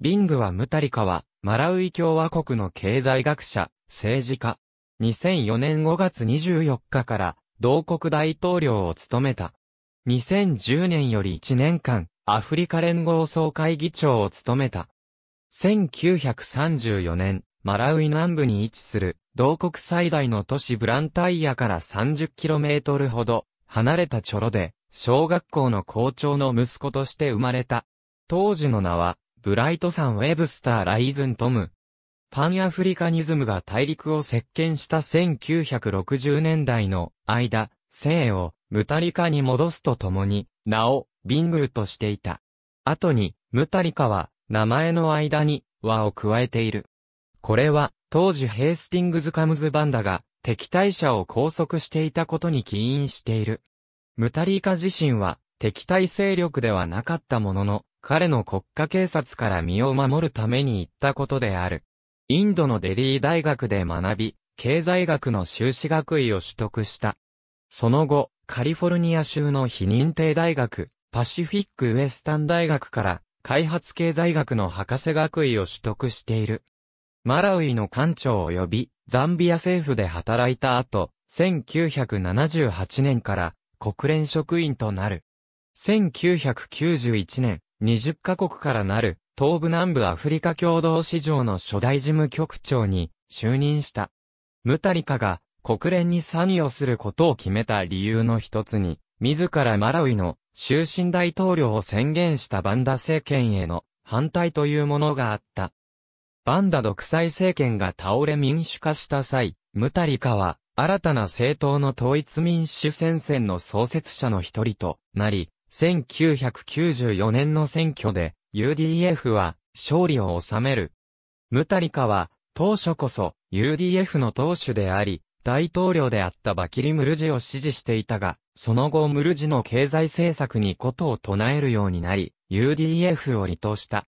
ビングはムタリカは、マラウイ共和国の経済学者、政治家。2004年5月24日から、同国大統領を務めた。2010年より1年間、アフリカ連合総会議長を務めた。1934年、マラウイ南部に位置する、同国最大の都市ブランタイヤから 30km ほど、離れたチョロで、小学校の校長の息子として生まれた。当時の名は、ブライトサン・ウェブスター・ライズン・トム。パンアフリカニズムが大陸を席巻した1960年代の間、生をムタリカに戻すとともに、名をビングーとしていた。後に、ムタリカは、名前の間に、和を加えている。これは、当時ヘイスティングズ・カムズ・バンダが、敵対者を拘束していたことに起因している。ムタリカ自身は、敵対勢力ではなかったものの、彼の国家警察から身を守るために行ったことである。インドのデリー大学で学び、経済学の修士学位を取得した。その後、カリフォルニア州の非認定大学、パシフィックウエスタン大学から開発経済学の博士学位を取得している。マラウイの官庁及びザンビア政府で働いた後、1978年から国連職員となる。1991年、20カ国からなる東部南部アフリカ共同市場の初代事務局長に就任した。ムタリカが国連に参与することを決めた理由の一つに、自らマラウイの終身大統領を宣言したバンダ政権への反対というものがあった。バンダ独裁政権が倒れ民主化した際、ムタリカは新たな政党の統一民主戦線の創設者の一人となり、1994年の選挙で UDF は勝利を収める。ムタリカは当初こそ UDF の党首であり、大統領であったバキリ・ムルジを支持していたが、その後ムルジの経済政策にことを唱えるようになり、UDF を離党した。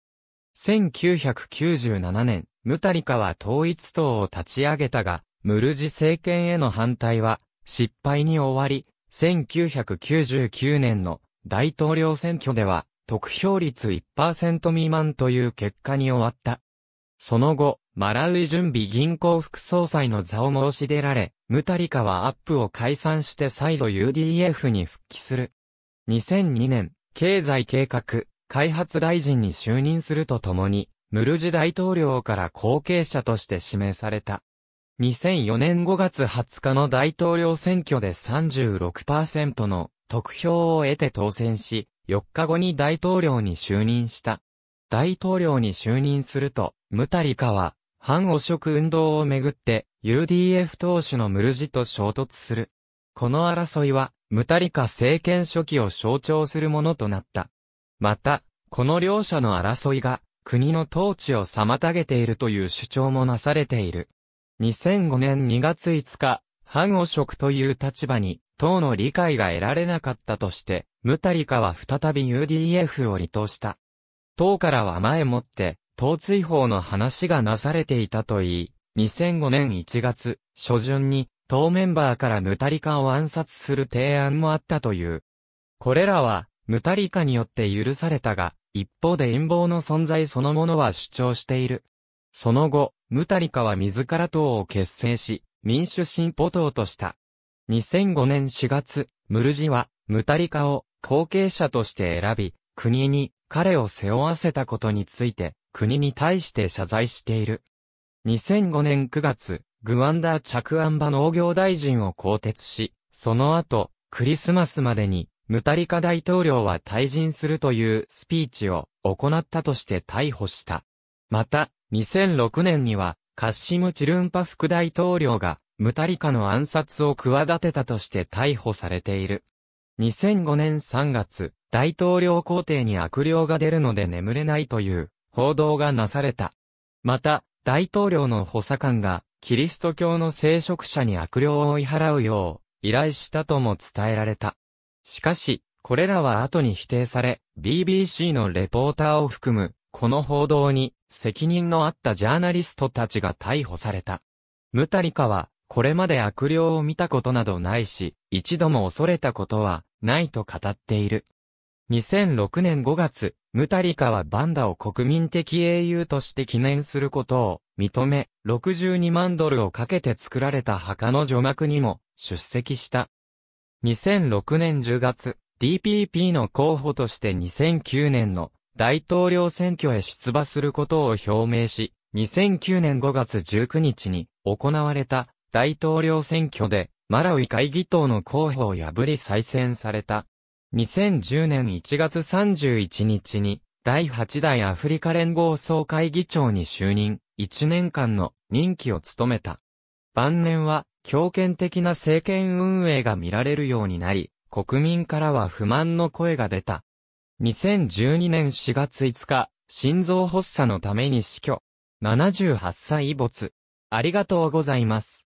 1997年、ムタリカは統一党を立ち上げたが、ムルジ政権への反対は失敗に終わり、1999年の大統領選挙では、得票率1%未満という結果に終わった。その後、マラウイ準備銀行副総裁の座を申し出られ、ムタリカはアップを解散して再度 UDF に復帰する。2002年、経済計画、開発大臣に就任するとともに、ムルジ大統領から後継者として指名された。2004年5月20日の大統領選挙で36%の得票を得て当選し、4日後に大統領に就任した。大統領に就任すると、ムタリカは、反汚職運動をめぐって、UDF 党首のムルジと衝突する。この争いは、ムタリカ政権初期を象徴するものとなった。また、この両者の争いが、国の統治を妨げているという主張もなされている。2005年2月5日、反汚職という立場に、党の理解が得られなかったとして、ムタリカは再び UDF を離党した。党からは前もって、党追放の話がなされていたといい、2005年1月、初旬に、党メンバーからムタリカを暗殺する提案もあったという。これらは、ムタリカによって許されたが、一方で陰謀の存在そのものは主張している。その後、ムタリカは自ら党を結成し、民主進歩党とした。2005年4月、ムルジは、ムタリカを後継者として選び、国に彼を背負わせたことについて、国に対して謝罪している。2005年9月、グワンダー・チャクアンバ農業大臣を更迭し、その後、クリスマスまでに、ムタリカ大統領は退陣するというスピーチを行ったとして逮捕した。また、2006年には、カッシム・チルンパ副大統領がムタリカの暗殺を企てたとして逮捕されている。2005年3月、大統領皇帝に悪霊が出るので眠れないという報道がなされた。また、大統領の補佐官が、キリスト教の聖職者に悪霊を追い払うよう、依頼したとも伝えられた。しかし、これらは後に否定され、BBC のレポーターを含む、この報道に、責任のあったジャーナリストたちが逮捕された。ムタリカは、これまで悪霊を見たことなどないし、一度も恐れたことは、ないと語っている。2006年5月、ムタリカはバンダを国民的英雄として記念することを認め、62万ドルをかけて作られた墓の除幕にも出席した。2006年10月、DPP の候補として2009年の大統領選挙へ出馬することを表明し、2009年5月19日に行われた大統領選挙で、マラウイ会議党の候補を破り再選された。2010年1月31日に、第8代アフリカ連合総会議長に就任、1年間の任期を務めた。晩年は、強権的な政権運営が見られるようになり、国民からは不満の声が出た。2012年4月5日、心臓発作のために死去。78歳没。ありがとうございます。